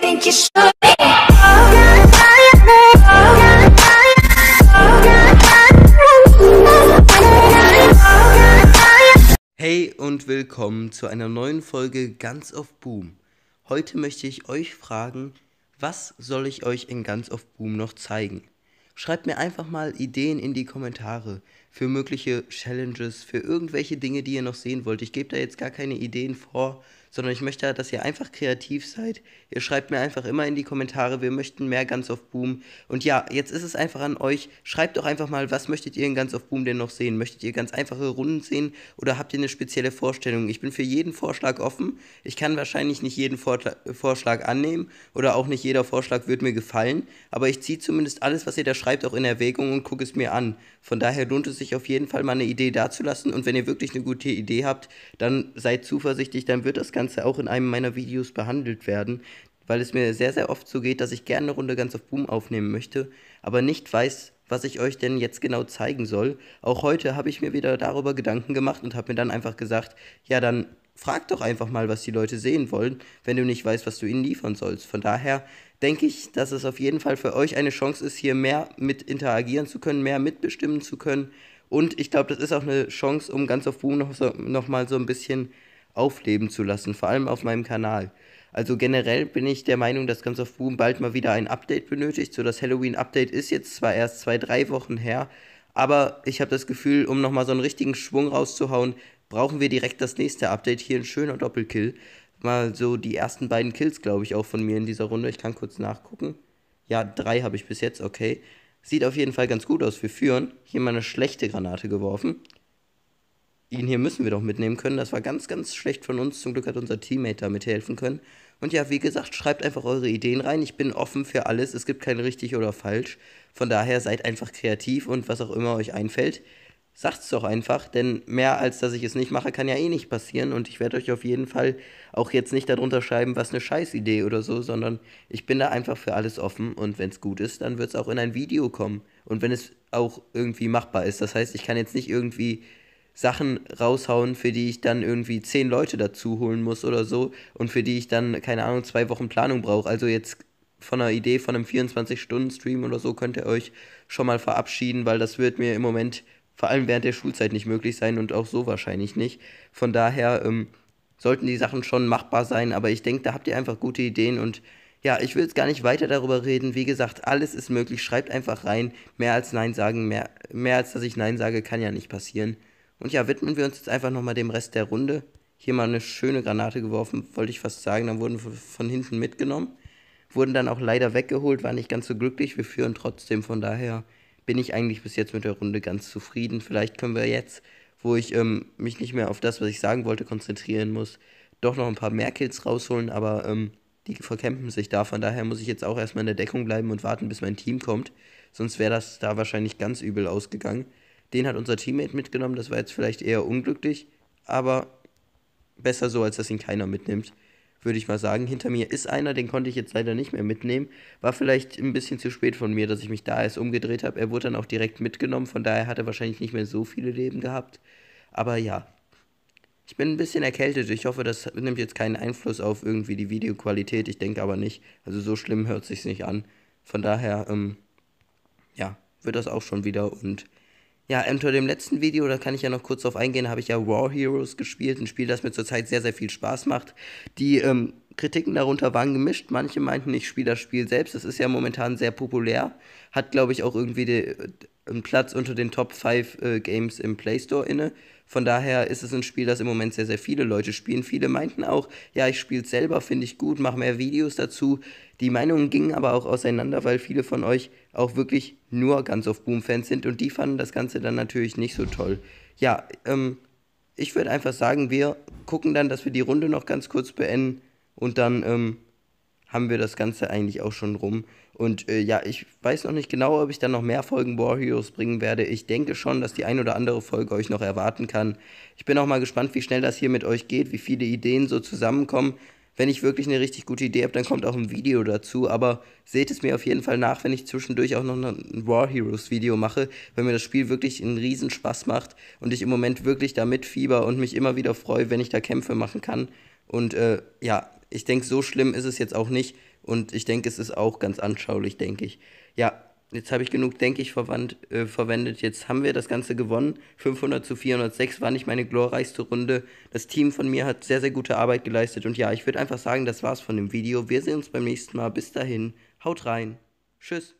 think you should be. Hey und willkommen zu einer neuen Folge Ganz auf Boom. Heute möchte ich euch fragen, was soll ich euch in Ganz auf Boom noch zeigen? Schreibt mir einfach mal Ideen in die Kommentare für mögliche Challenges, für irgendwelche Dinge, die ihr noch sehen wollt. Ich gebe da jetzt gar keine Ideen vor, sondern ich möchte, dass ihr einfach kreativ seid. Ihr schreibt mir einfach immer in die Kommentare, wir möchten mehr Guns of Boom. Und ja, jetzt ist es einfach an euch. Schreibt doch einfach mal, was möchtet ihr in Guns of Boom denn noch sehen? Möchtet ihr ganz einfache Runden sehen oder habt ihr eine spezielle Vorstellung? Ich bin für jeden Vorschlag offen. Ich kann wahrscheinlich nicht jeden Vorschlag, Vorschlag annehmen oder auch nicht jeder Vorschlag wird mir gefallen. Aber ich ziehe zumindest alles, was ihr da schreibt, auch in Erwägung und gucke es mir an. Von daher lohnt es sich sich auf jeden Fall mal eine Idee dazulassen. Und wenn ihr wirklich eine gute Idee habt, dann seid zuversichtlich, dann wird das Ganze auch in einem meiner Videos behandelt werden. Weil es mir sehr, sehr oft so geht, dass ich gerne eine Runde ganz auf Boom aufnehmen möchte, aber nicht weiß, was ich euch denn jetzt genau zeigen soll. Auch heute habe ich mir wieder darüber Gedanken gemacht und habe mir dann einfach gesagt, ja, dann frag doch einfach mal, was die Leute sehen wollen, wenn du nicht weißt, was du ihnen liefern sollst. Von daher denke ich, dass es auf jeden Fall für euch eine Chance ist, hier mehr mit interagieren zu können, mehr mitbestimmen zu können und ich glaube, das ist auch eine Chance, um ganz auf Boom noch, so, noch mal so ein bisschen aufleben zu lassen, vor allem auf meinem Kanal. Also generell bin ich der Meinung, dass Guns of Boom bald mal wieder ein Update benötigt. So das Halloween-Update ist jetzt zwar erst zwei, drei Wochen her, aber ich habe das Gefühl, um nochmal so einen richtigen Schwung rauszuhauen, brauchen wir direkt das nächste Update. Hier ein schöner Doppelkill. Mal so die ersten beiden Kills, glaube ich, auch von mir in dieser Runde. Ich kann kurz nachgucken. Ja, drei habe ich bis jetzt, okay. Sieht auf jeden Fall ganz gut aus. Wir führen. Hier mal eine schlechte Granate geworfen. Ihn hier müssen wir doch mitnehmen können. Das war ganz, ganz schlecht von uns. Zum Glück hat unser Teammate damit helfen können. Und ja, wie gesagt, schreibt einfach eure Ideen rein. Ich bin offen für alles. Es gibt kein richtig oder falsch. Von daher seid einfach kreativ und was auch immer euch einfällt sagt es doch einfach, denn mehr als dass ich es nicht mache, kann ja eh nicht passieren und ich werde euch auf jeden Fall auch jetzt nicht darunter schreiben, was eine Scheißidee oder so, sondern ich bin da einfach für alles offen und wenn es gut ist, dann wird es auch in ein Video kommen und wenn es auch irgendwie machbar ist. Das heißt, ich kann jetzt nicht irgendwie Sachen raushauen, für die ich dann irgendwie zehn Leute dazu holen muss oder so und für die ich dann, keine Ahnung, zwei Wochen Planung brauche. Also jetzt von einer Idee von einem 24-Stunden-Stream oder so könnt ihr euch schon mal verabschieden, weil das wird mir im Moment vor allem während der Schulzeit nicht möglich sein und auch so wahrscheinlich nicht. Von daher ähm, sollten die Sachen schon machbar sein, aber ich denke, da habt ihr einfach gute Ideen und ja, ich will jetzt gar nicht weiter darüber reden. Wie gesagt, alles ist möglich. Schreibt einfach rein. Mehr als Nein sagen, mehr, mehr als dass ich Nein sage, kann ja nicht passieren. Und ja, widmen wir uns jetzt einfach nochmal dem Rest der Runde. Hier mal eine schöne Granate geworfen, wollte ich fast sagen. Dann wurden wir von hinten mitgenommen. Wurden dann auch leider weggeholt, war nicht ganz so glücklich. Wir führen trotzdem von daher bin ich eigentlich bis jetzt mit der Runde ganz zufrieden. Vielleicht können wir jetzt, wo ich ähm, mich nicht mehr auf das, was ich sagen wollte, konzentrieren muss, doch noch ein paar mehr Kills rausholen, aber ähm, die verkämpfen sich da. Von daher muss ich jetzt auch erstmal in der Deckung bleiben und warten, bis mein Team kommt. Sonst wäre das da wahrscheinlich ganz übel ausgegangen. Den hat unser Teammate mitgenommen, das war jetzt vielleicht eher unglücklich, aber besser so, als dass ihn keiner mitnimmt würde ich mal sagen. Hinter mir ist einer, den konnte ich jetzt leider nicht mehr mitnehmen. War vielleicht ein bisschen zu spät von mir, dass ich mich da erst umgedreht habe. Er wurde dann auch direkt mitgenommen, von daher hat er wahrscheinlich nicht mehr so viele Leben gehabt. Aber ja. Ich bin ein bisschen erkältet. Ich hoffe, das nimmt jetzt keinen Einfluss auf irgendwie die Videoqualität. Ich denke aber nicht. Also so schlimm hört sich's nicht an. Von daher, ähm, ja, wird das auch schon wieder und ja, unter dem letzten Video, da kann ich ja noch kurz drauf eingehen, habe ich ja War Heroes gespielt, ein Spiel, das mir zurzeit sehr, sehr viel Spaß macht. Die ähm, Kritiken darunter waren gemischt. Manche meinten, ich spiele das Spiel selbst. Das ist ja momentan sehr populär. Hat, glaube ich, auch irgendwie den, äh, einen Platz unter den Top 5 äh, Games im Play Store inne. Von daher ist es ein Spiel, das im Moment sehr, sehr viele Leute spielen. Viele meinten auch, ja, ich spiele es selber, finde ich gut, mache mehr Videos dazu. Die Meinungen gingen aber auch auseinander, weil viele von euch auch wirklich nur ganz auf Boom-Fans sind und die fanden das Ganze dann natürlich nicht so toll. Ja, ähm, ich würde einfach sagen, wir gucken dann, dass wir die Runde noch ganz kurz beenden und dann ähm, haben wir das Ganze eigentlich auch schon rum. Und äh, ja, ich weiß noch nicht genau, ob ich dann noch mehr Folgen War Heroes bringen werde. Ich denke schon, dass die ein oder andere Folge euch noch erwarten kann. Ich bin auch mal gespannt, wie schnell das hier mit euch geht, wie viele Ideen so zusammenkommen. Wenn ich wirklich eine richtig gute Idee habe, dann kommt auch ein Video dazu. Aber seht es mir auf jeden Fall nach, wenn ich zwischendurch auch noch ein War Heroes Video mache, weil mir das Spiel wirklich einen Riesenspaß macht und ich im Moment wirklich da mitfieber und mich immer wieder freue, wenn ich da Kämpfe machen kann. Und äh, ja, ich denke, so schlimm ist es jetzt auch nicht. Und ich denke, es ist auch ganz anschaulich, denke ich. Ja, jetzt habe ich genug, denke ich, verwandt, äh, verwendet. Jetzt haben wir das Ganze gewonnen. 500 zu 406 war nicht meine glorreichste Runde. Das Team von mir hat sehr, sehr gute Arbeit geleistet. Und ja, ich würde einfach sagen, das war's von dem Video. Wir sehen uns beim nächsten Mal. Bis dahin, haut rein. Tschüss.